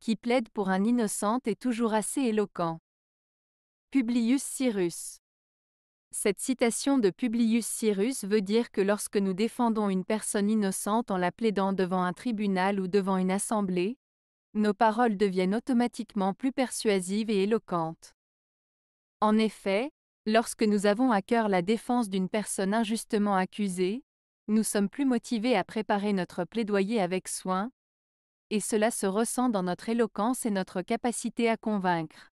qui plaide pour un innocent est toujours assez éloquent. Publius Cyrus. Cette citation de Publius Cyrus veut dire que lorsque nous défendons une personne innocente en la plaidant devant un tribunal ou devant une assemblée, nos paroles deviennent automatiquement plus persuasives et éloquentes. En effet, lorsque nous avons à cœur la défense d'une personne injustement accusée, nous sommes plus motivés à préparer notre plaidoyer avec soin, et cela se ressent dans notre éloquence et notre capacité à convaincre.